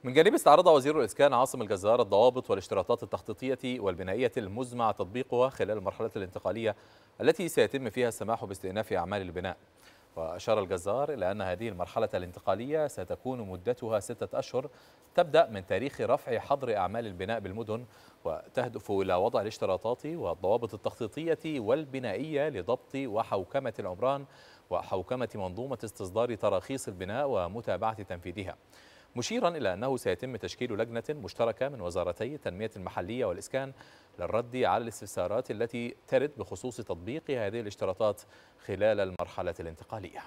من جانب استعرض وزير الإسكان عاصم الجزار الضوابط والاشتراطات التخطيطية والبنائية المزمع تطبيقها خلال المرحلة الانتقالية التي سيتم فيها السماح باستئناف أعمال البناء وأشار الجزار إلى أن هذه المرحلة الانتقالية ستكون مدتها ستة أشهر تبدأ من تاريخ رفع حظر أعمال البناء بالمدن وتهدف إلى وضع الاشتراطات والضوابط التخطيطية والبنائية لضبط وحوكمة العمران وحوكمة منظومة استصدار تراخيص البناء ومتابعة تنفيذها مشيرا إلى أنه سيتم تشكيل لجنة مشتركة من وزارتي التنمية المحلية والإسكان للرد على الاستفسارات التي ترد بخصوص تطبيق هذه الاشتراطات خلال المرحلة الانتقالية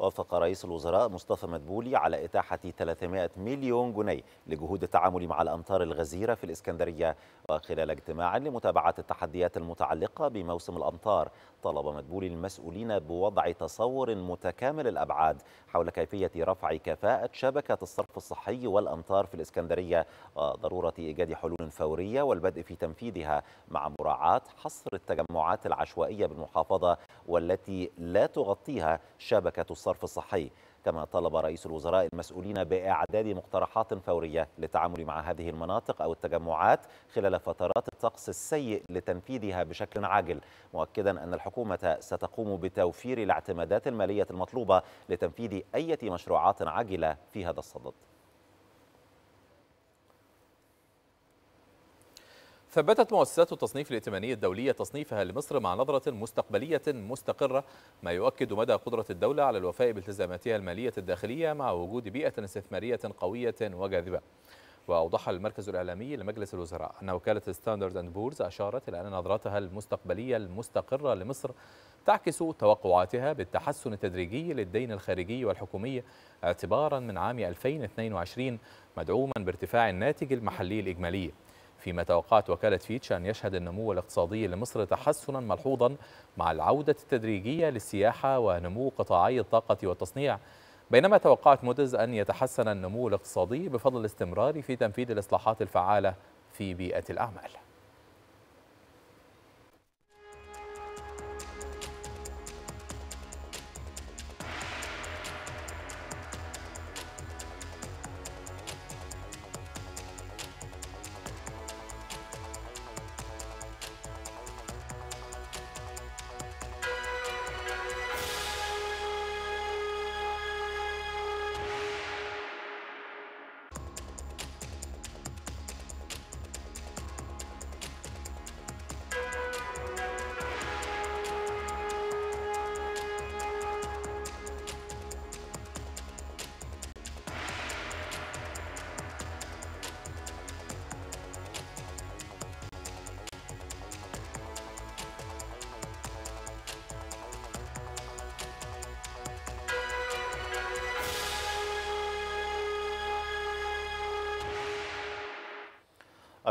وافق رئيس الوزراء مصطفى مدبولي على إتاحة 300 مليون جنيه لجهود التعامل مع الأمطار الغزيرة في الإسكندرية وخلال اجتماع لمتابعة التحديات المتعلقة بموسم الأمطار طلب مدبولي المسؤولين بوضع تصور متكامل الأبعاد حول كيفية رفع كفاءة شبكة الصرف الصحي والأمطار في الإسكندرية وضرورة إيجاد حلول فورية والبدء في تنفيذها مع مراعاة حصر التجمعات العشوائية بالمحافظة والتي لا تغطيها شبكة الصرف الصحي كما طلب رئيس الوزراء المسؤولين بإعداد مقترحات فورية للتعامل مع هذه المناطق أو التجمعات خلال فترات الطقس السيء لتنفيذها بشكل عاجل مؤكدا أن الحكومة ستقوم بتوفير الاعتمادات المالية المطلوبة لتنفيذ أي مشروعات عاجلة في هذا الصدد ثبتت مؤسسات التصنيف الائتماني الدولية تصنيفها لمصر مع نظرة مستقبلية مستقرة ما يؤكد مدى قدرة الدولة على الوفاء بالتزاماتها المالية الداخلية مع وجود بيئة استثمارية قوية وجاذبة وأوضح المركز الإعلامي لمجلس الوزراء أن وكالة ستاندرد أند بورز أشارت إلى أن نظرتها المستقبلية المستقرة لمصر تعكس توقعاتها بالتحسن التدريجي للدين الخارجي والحكومي اعتبارا من عام 2022 مدعوما بارتفاع الناتج المحلي الإجمالي فيما توقعت وكالة فيتش أن يشهد النمو الاقتصادي لمصر تحسنا ملحوظا مع العودة التدريجية للسياحة ونمو قطاعي الطاقة والتصنيع بينما توقعت مودز أن يتحسن النمو الاقتصادي بفضل الاستمرار في تنفيذ الإصلاحات الفعالة في بيئة الأعمال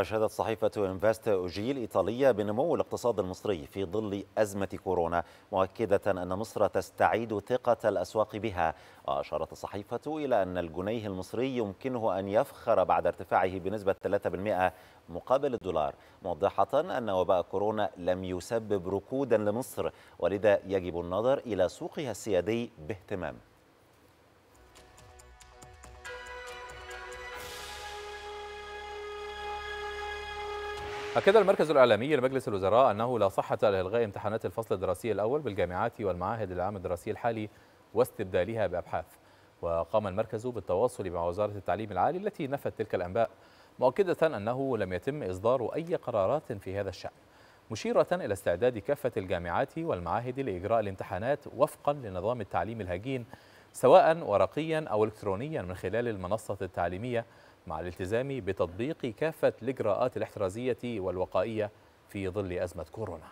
أشهدت صحيفة انفست أوجي الإيطالية بنمو الاقتصاد المصري في ظل أزمة كورونا مؤكدة أن مصر تستعيد ثقة الأسواق بها وأشارت الصحيفة إلى أن الجنيه المصري يمكنه أن يفخر بعد ارتفاعه بنسبة 3% مقابل الدولار موضحة أن وباء كورونا لم يسبب ركودا لمصر ولذا يجب النظر إلى سوقها السيادي باهتمام أكد المركز الإعلامي لمجلس الوزراء أنه لا صحة لإلغاء امتحانات الفصل الدراسي الأول بالجامعات والمعاهد العام الدراسي الحالي واستبدالها بأبحاث وقام المركز بالتواصل مع وزارة التعليم العالي التي نفت تلك الأنباء مؤكدة أنه لم يتم إصدار أي قرارات في هذا الشأن مشيرة إلى استعداد كافة الجامعات والمعاهد لإجراء الامتحانات وفقا لنظام التعليم الهجين سواء ورقيا أو إلكترونيا من خلال المنصة التعليمية مع الالتزام بتطبيق كافة الإجراءات الاحترازية والوقائية في ظل أزمة كورونا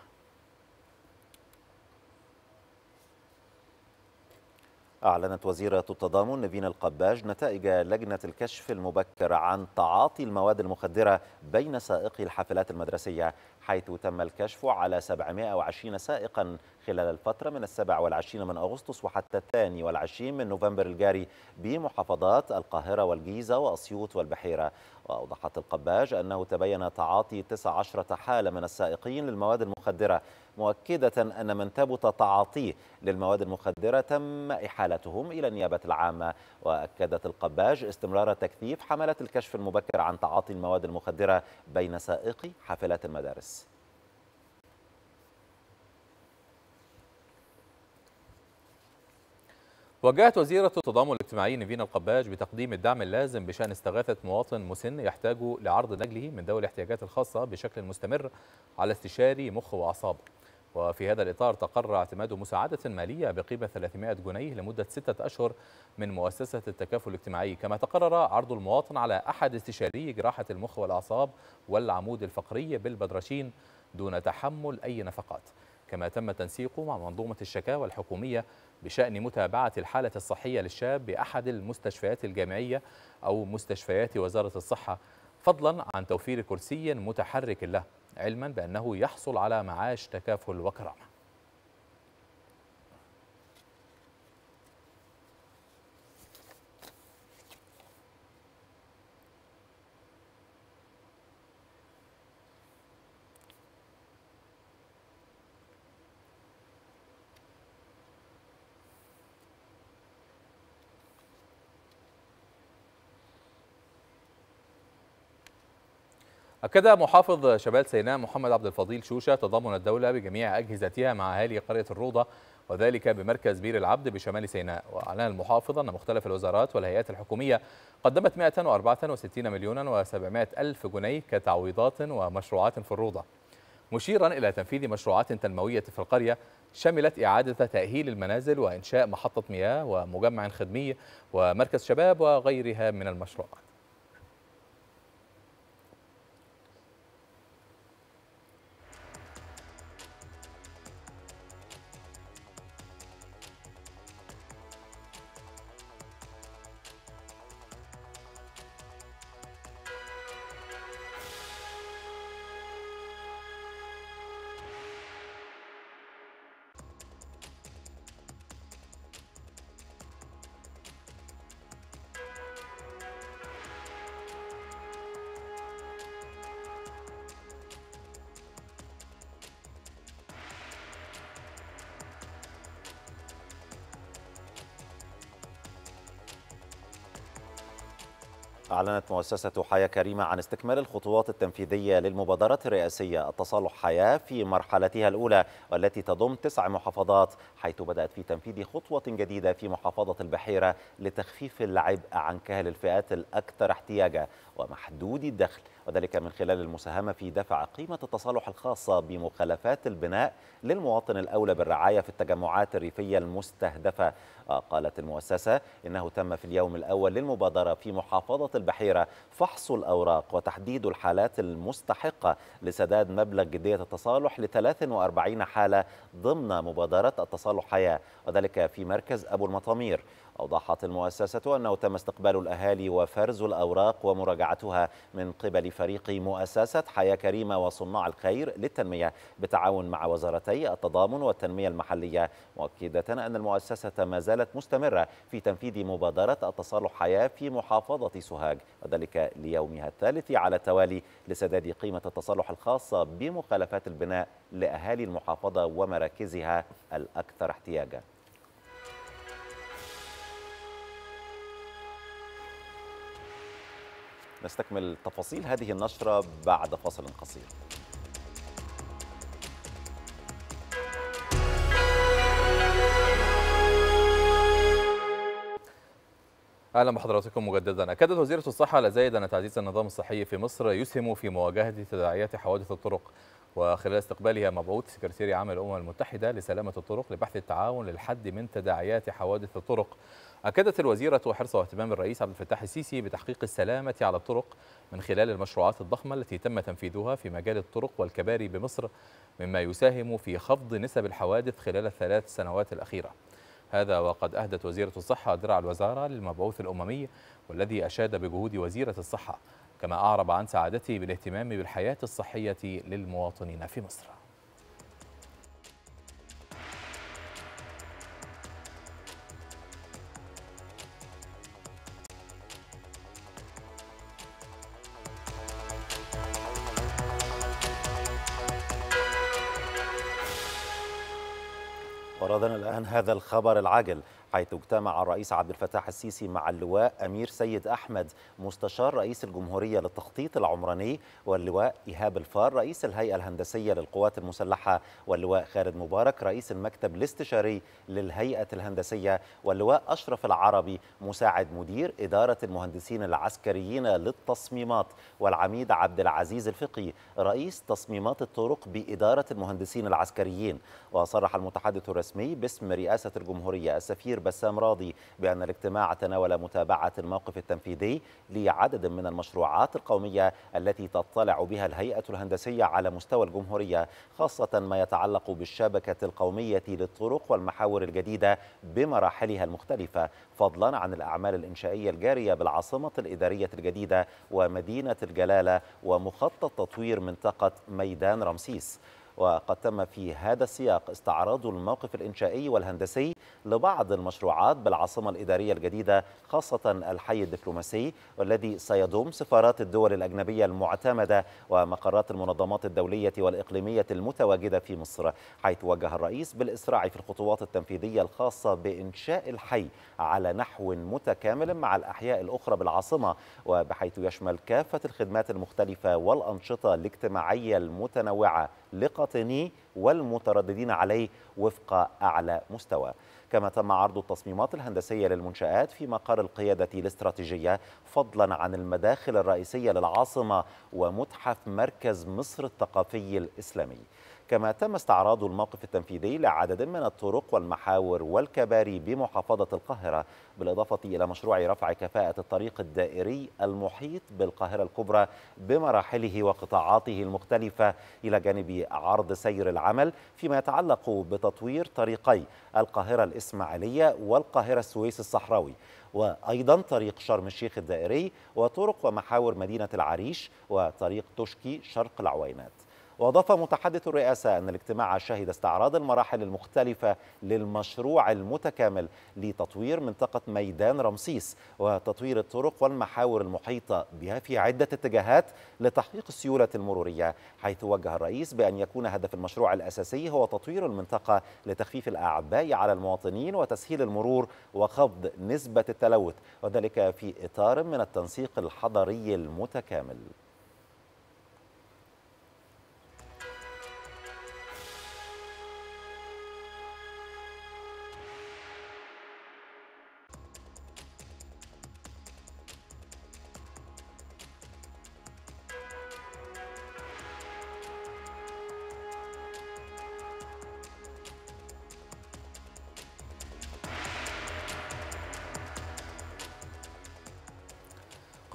أعلنت وزيرة التضامن نيفين القباج نتائج لجنة الكشف المبكر عن تعاطي المواد المخدرة بين سائقي الحافلات المدرسية حيث تم الكشف على 720 سائقا خلال الفترة من السابع والعشرين من أغسطس وحتى الثاني والعشرين من نوفمبر الجاري بمحافظات القاهرة والجيزة وأسيوط والبحيرة وأوضحت القباج أنه تبين تعاطي 19 حالة من السائقين للمواد المخدرة مؤكدة أن من ثبت تعاطيه للمواد المخدرة تم إحالتهم إلى النيابة العامة وأكدت القباج استمرار تكثيف حملة الكشف المبكر عن تعاطي المواد المخدرة بين سائقي حافلات المدارس وجهت وزيرة التضامن الاجتماعي نيفين القباج بتقديم الدعم اللازم بشأن استغاثة مواطن مسن يحتاج لعرض نجله من ذوي الاحتياجات الخاصة بشكل مستمر على استشاري مخ وأعصاب وفي هذا الإطار تقرر اعتماد مساعدة مالية بقيمة 300 جنيه لمدة ستة أشهر من مؤسسة التكافل الاجتماعي كما تقرر عرض المواطن على أحد استشاري جراحة المخ والأعصاب والعمود الفقري بالبدرشين دون تحمل أي نفقات كما تم تنسيقه مع منظومة الشكاوى الحكومية بشأن متابعة الحالة الصحية للشاب بأحد المستشفيات الجامعية أو مستشفيات وزارة الصحة فضلا عن توفير كرسي متحرك له علما بأنه يحصل على معاش تكافل وكرامة أكد محافظ شمال سيناء محمد عبد الفضيل شوشة تضامن الدولة بجميع أجهزتها مع أهالي قرية الروضة وذلك بمركز بير العبد بشمال سيناء وأعلن المحافظ أن مختلف الوزارات والهيئات الحكومية قدمت 164 مليون و700 ألف جنيه كتعويضات ومشروعات في الروضة مشيرا إلى تنفيذ مشروعات تنموية في القرية شملت إعادة تأهيل المنازل وإنشاء محطة مياه ومجمع خدمي ومركز شباب وغيرها من المشروعات أعلنت مؤسسة حياة كريمة عن استكمال الخطوات التنفيذية للمبادرة الرئاسية التصالح حياة في مرحلتها الأولى والتي تضم تسع محافظات حيث بدأت في تنفيذ خطوة جديدة في محافظة البحيرة لتخفيف العبء عن كهل الفئات الأكثر احتياجا ومحدودي الدخل وذلك من خلال المساهمة في دفع قيمة التصالح الخاصة بمخالفات البناء للمواطن الأولى بالرعاية في التجمعات الريفية المستهدفة آه، قالت المؤسسة إنه تم في اليوم الأول للمبادرة في محافظة البحيرة فحص الأوراق وتحديد الحالات المستحقة لسداد مبلغ جدية التصالح ل 43 حالة ضمن مبادرة التصالح حياة وذلك في مركز أبو المطامير أوضحت المؤسسة أنه تم استقبال الأهالي وفرز الأوراق ومراجعتها من قبل فريق مؤسسة حياة كريمة وصناع الخير للتنمية بالتعاون مع وزارتي التضامن والتنمية المحلية مؤكدة أن المؤسسة ما زالت مستمرة في تنفيذ مبادرة التصالح حياة في محافظة سوهاج وذلك ليومها الثالث على التوالي لسداد قيمة التصالح الخاصة بمخالفات البناء لأهالي المحافظة ومراكزها الأكثر احتياجاً نستكمل تفاصيل هذه النشرة بعد فاصل قصير اهلا بحضراتكم مجددا اكدت وزيره الصحه لزايد ان تعزيز النظام الصحي في مصر يسهم في مواجهه تداعيات حوادث الطرق وخلال استقبالها مبعوث سكرتير عام الامم المتحده لسلامه الطرق لبحث التعاون للحد من تداعيات حوادث الطرق أكدت الوزيرة حرص واهتمام الرئيس عبد الفتاح السيسي بتحقيق السلامة على الطرق من خلال المشروعات الضخمة التي تم تنفيذها في مجال الطرق والكباري بمصر مما يساهم في خفض نسب الحوادث خلال الثلاث سنوات الأخيرة هذا وقد أهدت وزيرة الصحة درع الوزارة للمبعوث الأممي والذي أشاد بجهود وزيرة الصحة كما أعرب عن سعادته بالاهتمام بالحياة الصحية للمواطنين في مصر عن هذا الخبر العاجل حيث اجتمع الرئيس عبد الفتاح السيسي مع اللواء أمير سيد أحمد مستشار رئيس الجمهورية للتخطيط العمراني واللواء إيهاب الفار رئيس الهيئة الهندسية للقوات المسلحة واللواء خالد مبارك رئيس المكتب الاستشاري للهيئة الهندسية واللواء أشرف العربي مساعد مدير إدارة المهندسين العسكريين للتصميمات والعميد عبد العزيز الفقي رئيس تصميمات الطرق بإدارة المهندسين العسكريين وصرح المتحدث الرسمي باسم رئاسة الجمهورية السفير الوزير بسام راضي بأن الاجتماع تناول متابعة الموقف التنفيذي لعدد من المشروعات القومية التي تطلع بها الهيئة الهندسية على مستوى الجمهورية خاصة ما يتعلق بالشبكة القومية للطرق والمحاور الجديدة بمراحلها المختلفة فضلا عن الأعمال الإنشائية الجارية بالعاصمة الإدارية الجديدة ومدينة الجلالة ومخطط تطوير منطقة ميدان رمسيس وقد تم في هذا السياق استعراض الموقف الإنشائي والهندسي لبعض المشروعات بالعاصمة الإدارية الجديدة خاصة الحي الدبلوماسي والذي سيضم سفارات الدول الأجنبية المعتمدة ومقرات المنظمات الدولية والإقليمية المتواجدة في مصر حيث وجه الرئيس بالإسراع في الخطوات التنفيذية الخاصة بإنشاء الحي على نحو متكامل مع الأحياء الأخرى بالعاصمة وبحيث يشمل كافة الخدمات المختلفة والأنشطة الاجتماعية المتنوعة لقطني والمترددين عليه وفق أعلى مستوى كما تم عرض التصميمات الهندسية للمنشآت في مقر القيادة الاستراتيجية فضلا عن المداخل الرئيسية للعاصمة ومتحف مركز مصر الثقافي الإسلامي كما تم استعراض الموقف التنفيذي لعدد من الطرق والمحاور والكباري بمحافظة القاهرة بالإضافة إلى مشروع رفع كفاءة الطريق الدائري المحيط بالقاهرة الكبرى بمراحله وقطاعاته المختلفة إلى جانب عرض سير العمل فيما يتعلق بتطوير طريقي القاهرة الإسماعيلية والقاهرة السويس الصحراوي وأيضا طريق شرم الشيخ الدائري وطرق ومحاور مدينة العريش وطريق تشكي شرق العوينات وأضاف متحدث الرئاسة أن الاجتماع شهد استعراض المراحل المختلفة للمشروع المتكامل لتطوير منطقة ميدان رمسيس وتطوير الطرق والمحاور المحيطة بها في عدة اتجاهات لتحقيق السيولة المرورية حيث وجه الرئيس بأن يكون هدف المشروع الأساسي هو تطوير المنطقة لتخفيف الأعباء على المواطنين وتسهيل المرور وخفض نسبة التلوث وذلك في إطار من التنسيق الحضري المتكامل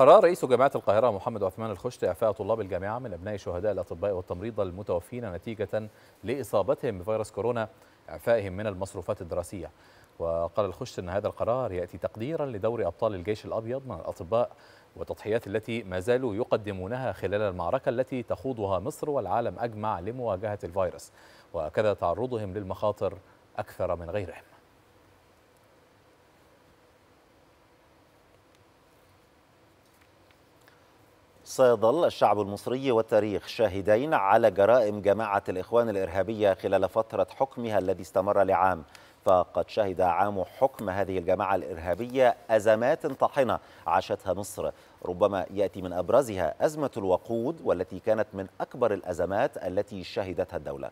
قرار رئيس جامعة القاهرة محمد عثمان الخشت إعفاء طلاب الجامعة من أبناء شهداء الأطباء والتمريض المتوفين نتيجة لإصابتهم بفيروس كورونا إعفائهم من المصروفات الدراسية وقال الخشت أن هذا القرار يأتي تقديرا لدور أبطال الجيش الأبيض من الأطباء والتضحيات التي ما زالوا يقدمونها خلال المعركة التي تخوضها مصر والعالم أجمع لمواجهة الفيروس وكذا تعرضهم للمخاطر أكثر من غيرهم سيظل الشعب المصري والتاريخ شاهدين على جرائم جماعة الإخوان الإرهابية خلال فترة حكمها الذي استمر لعام فقد شهد عام حكم هذه الجماعة الإرهابية أزمات طاحنة عاشتها مصر ربما يأتي من أبرزها أزمة الوقود والتي كانت من أكبر الأزمات التي شهدتها الدولة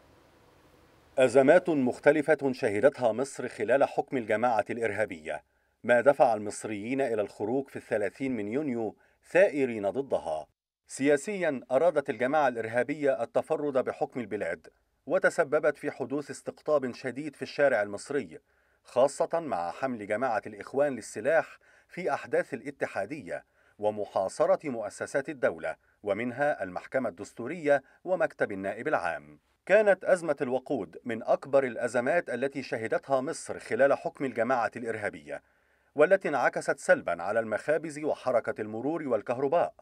أزمات مختلفة شهدتها مصر خلال حكم الجماعة الإرهابية ما دفع المصريين إلى الخروج في الثلاثين من يونيو ثائرين ضدها سياسيا أرادت الجماعة الإرهابية التفرد بحكم البلاد وتسببت في حدوث استقطاب شديد في الشارع المصري خاصة مع حمل جماعة الإخوان للسلاح في أحداث الاتحادية ومحاصرة مؤسسات الدولة ومنها المحكمة الدستورية ومكتب النائب العام كانت أزمة الوقود من أكبر الأزمات التي شهدتها مصر خلال حكم الجماعة الإرهابية والتي انعكست سلبا على المخابز وحركة المرور والكهرباء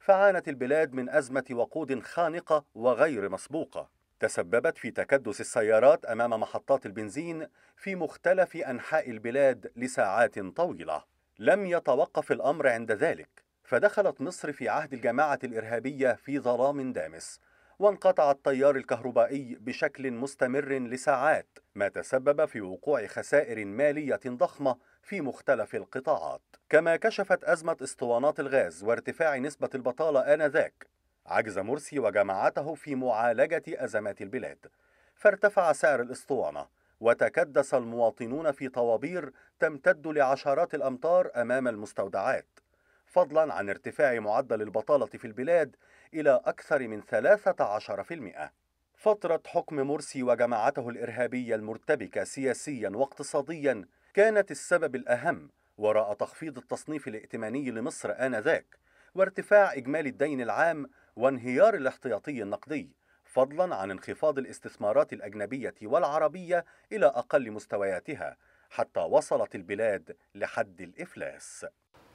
فعانت البلاد من أزمة وقود خانقة وغير مسبوقة تسببت في تكدس السيارات أمام محطات البنزين في مختلف أنحاء البلاد لساعات طويلة لم يتوقف الأمر عند ذلك فدخلت مصر في عهد الجماعة الإرهابية في ظلام دامس وانقطع التيار الكهربائي بشكل مستمر لساعات ما تسبب في وقوع خسائر مالية ضخمة في مختلف القطاعات كما كشفت أزمة اسطوانات الغاز وارتفاع نسبة البطالة آنذاك عجز مرسي وجماعته في معالجة أزمات البلاد فارتفع سعر الاسطوانة وتكدس المواطنون في طوابير تمتد لعشرات الأمتار أمام المستودعات فضلا عن ارتفاع معدل البطالة في البلاد إلى أكثر من 13%. فترة حكم مرسي وجماعته الإرهابية المرتبكة سياسيا واقتصاديا كانت السبب الأهم وراء تخفيض التصنيف الائتماني لمصر آنذاك وارتفاع إجمالي الدين العام وانهيار الاحتياطي النقدي فضلا عن انخفاض الاستثمارات الأجنبية والعربية إلى أقل مستوياتها حتى وصلت البلاد لحد الإفلاس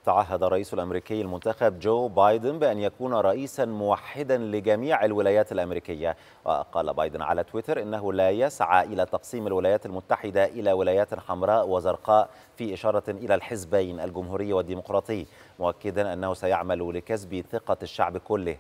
تعهد الرئيس الأمريكي المنتخب جو بايدن بأن يكون رئيسا موحدا لجميع الولايات الأمريكية وقال بايدن على تويتر إنه لا يسعى إلى تقسيم الولايات المتحدة إلى ولايات حمراء وزرقاء في إشارة إلى الحزبين الجمهوري والديمقراطي مؤكدا أنه سيعمل لكسب ثقة الشعب كله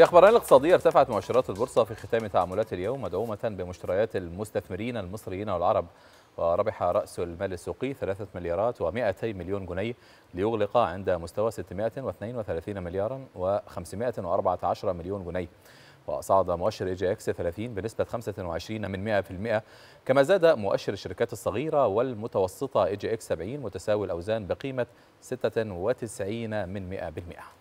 في أخبارنا الاقتصادية ارتفعت مؤشرات البورصة في ختام تعاملات اليوم مدعومة بمشتريات المستثمرين المصريين والعرب وربح رأس المال السوقي 3 مليارات و200 مليون جنيه ليغلق عند مستوى 632 مليارا و514 مليون جنيه وصعد مؤشر اي جي اكس 30 بنسبة 25 من 100% كما زاد مؤشر الشركات الصغيرة والمتوسطة اي جي اكس 70 متساوي الأوزان بقيمة 96 من 100%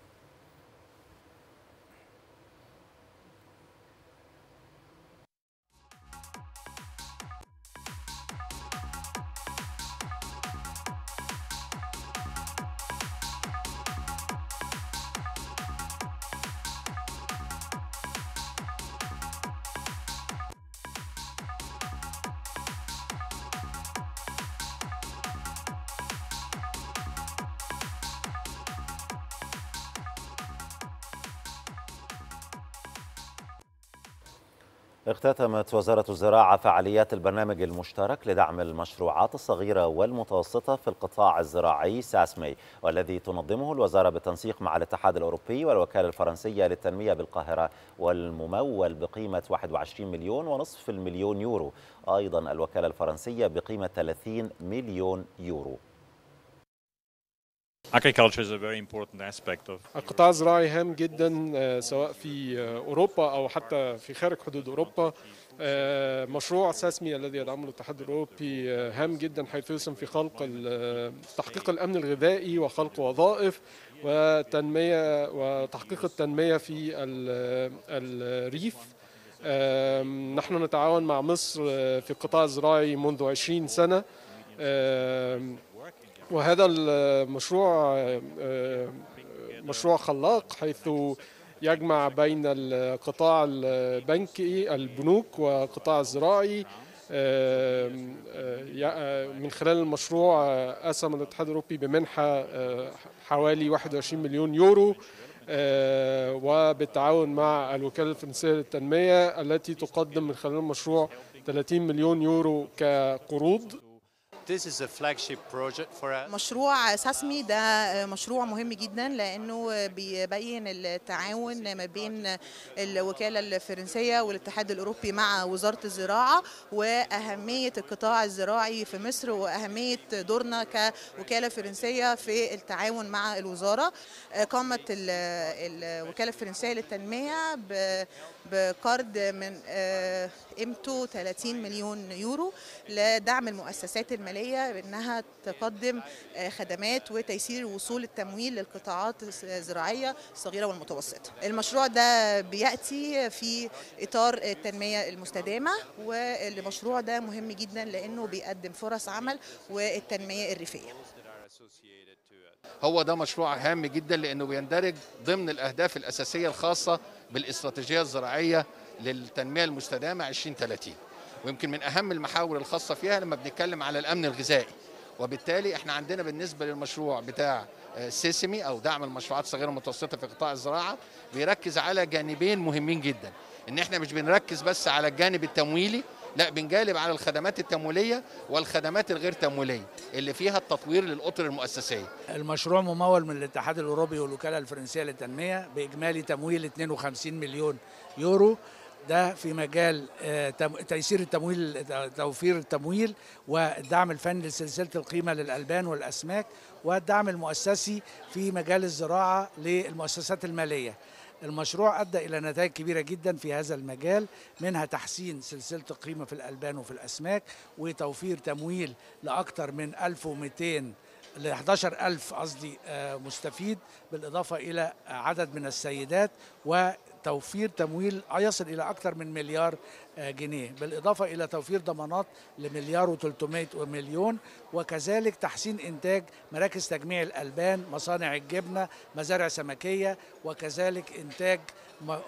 اختتمت وزارة الزراعة فعاليات البرنامج المشترك لدعم المشروعات الصغيرة والمتوسطة في القطاع الزراعي ساسمي والذي تنظمه الوزارة بالتنسيق مع الاتحاد الأوروبي والوكالة الفرنسية للتنمية بالقاهرة والممول بقيمة 21 مليون ونصف المليون يورو أيضا الوكالة الفرنسية بقيمة 30 مليون يورو Agriculture is a very important aspect of القطاع الزراعي هام جدا آه، سواء في آه، اوروبا او حتى في خارج حدود اوروبا آه، مشروع ساسمي الذي يدعمه الاتحاد الاوروبي هام جدا حيث يسهم في خلق تحقيق الامن الغذائي وخلق وظائف وتنميه وتحقيق التنميه في الريف نحن نتعاون مع مصر في القطاع الزراعي منذ 20 سنه وهذا المشروع آه، مشروع خلاق حيث يجمع بين القطاع البنكي البنوك والقطاع الزراعي آه، آه، من خلال المشروع قسم الاتحاد الاوروبي بمنحه حوالي 21 مليون يورو وبالتعاون مع الوكاله الفرنسيه للتنميه التي تقدم من خلال المشروع 30 مليون يورو كقروض this is a flagship project for us. مشروع ساسمي ده مشروع مهم جدا لأنه بيبين التعاون ما بين الوكالة الفرنسية والاتحاد الأوروبي مع وزارة الزراعة وأهمية القطاع الزراعي في مصر وأهمية دورنا كوكالة فرنسية في التعاون مع الوزارة قامت الوكالة الفرنسية للتنمية بقرض من آه، قيمته 30 مليون يورو لدعم المؤسسات المالية الداخلية بأنها تقدم آه، خدمات وتيسير وصول التمويل للقطاعات الزراعية الصغيرة والمتوسطة المشروع ده بيأتي في إطار التنمية المستدامة والمشروع ده مهم جدا لأنه بيقدم فرص عمل والتنمية الريفية هو ده مشروع هام جدا لانه بيندرج ضمن الاهداف الاساسيه الخاصه بالاستراتيجيه الزراعيه للتنميه المستدامه 2030 ويمكن من اهم المحاور الخاصه فيها لما بنتكلم على الامن الغذائي وبالتالي احنا عندنا بالنسبه للمشروع بتاع آه، سيسمي او دعم المشروعات الصغيره المتوسطه في قطاع الزراعه بيركز على جانبين مهمين جدا ان احنا مش بنركز بس على الجانب التمويلي لا بنجالب على الخدمات التمويليه والخدمات الغير تمويليه اللي فيها التطوير للاطر المؤسسيه. المشروع ممول من الاتحاد الاوروبي والوكاله الفرنسيه للتنميه باجمالي تمويل 52 مليون يورو ده في مجال آه، تيسير التمويل توفير التمويل والدعم الفني لسلسله القيمه للالبان والاسماك والدعم المؤسسي في مجال الزراعه للمؤسسات الماليه. المشروع ادى الى نتائج كبيره جدا في هذا المجال منها تحسين سلسله القيمه في الالبان وفي الاسماك وتوفير تمويل لاكثر من 1200 ل 11000 قصدي آه، مستفيد بالاضافه الى عدد من السيدات و توفير تمويل يصل إلى أكثر من مليار آه، جنيه بالإضافة إلى توفير ضمانات لمليار و300 مليون وكذلك تحسين إنتاج مراكز تجميع الألبان مصانع الجبنة مزارع سمكية وكذلك إنتاج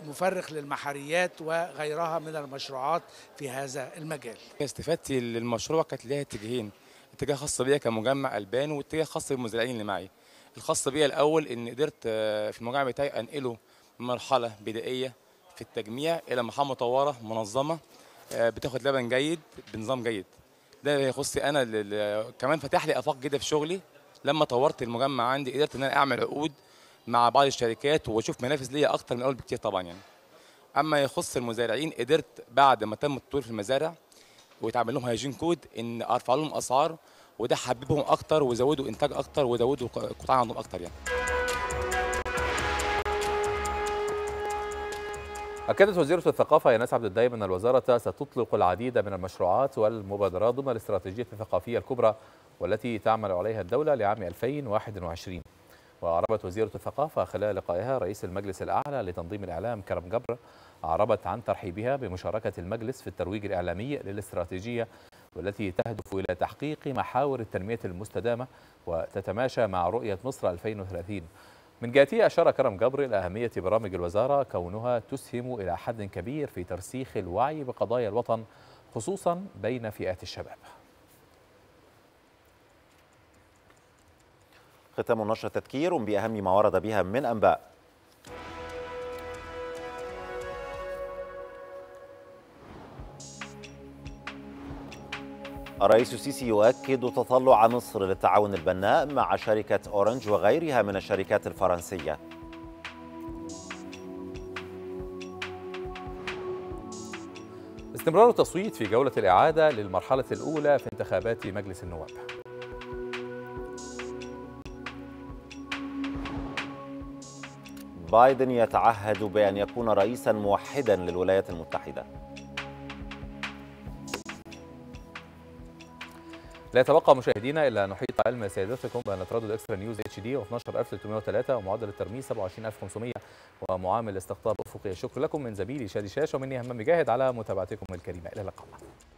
مفرخ للمحريات وغيرها من المشروعات في هذا المجال استفادتي للمشروع كانت ليها اتجاهين اتجاه خاص بيا كمجمع البان واتجاه خاص بالمزارعين اللي معي الخاص بيا الاول ان قدرت آه، في المجمع بتاعي انقله مرحله بدائيه في التجميع الى مرحله مطوره منظمه آه، بتاخد لبن جيد بنظام جيد ده يخصي انا كمان فتح لي افاق جدا في شغلي لما طورت المجمع عندي قدرت ان انا اعمل عقود مع بعض الشركات واشوف منافس ليا اكتر من الاول بكتير طبعا يعني اما يخص المزارعين قدرت بعد ما تم التطوير في المزارع ويتعمل لهم هايجين كود ان ارفع لهم اسعار وده حببهم اكتر وزودوا انتاج اكتر وزودوا قطاع عندهم اكتر يعني أكدت وزيرة الثقافة ياناس عبد الدايم أن الوزارة ستطلق العديد من المشروعات والمبادرات ضمن الاستراتيجية الثقافية الكبرى والتي تعمل عليها الدولة لعام 2021 وأعربت وزيرة الثقافة خلال لقائها رئيس المجلس الأعلى لتنظيم الإعلام كرم جبر أعربت عن ترحيبها بمشاركة المجلس في الترويج الإعلامي للاستراتيجية والتي تهدف إلى تحقيق محاور التنمية المستدامة وتتماشى مع رؤية مصر 2030 من جهته أشار كرم جبري إلى أهمية برامج الوزارة كونها تسهم إلى حد كبير في ترسيخ الوعي بقضايا الوطن خصوصا بين فئات الشباب ختام النشرة تذكير بأهم ما ورد بها من أنباء الرئيس السيسي يؤكد تطلع مصر للتعاون البناء مع شركة أورنج وغيرها من الشركات الفرنسية استمرار التصويت في جولة الإعادة للمرحلة الأولى في انتخابات مجلس النواب بايدن يتعهد بأن يكون رئيسا موحدا للولايات المتحدة لا يتبقى مشاهدينا الا ان نحيط علم سيادتكم بان تردد اكسترا نيوز اتش دي 12303 ومعدل الترميز 27500 ومعامل استقطاب افقي الشكر لكم من زميلي شادي شاش ومني همام مجاهد على متابعتكم الكريمه الى اللقاء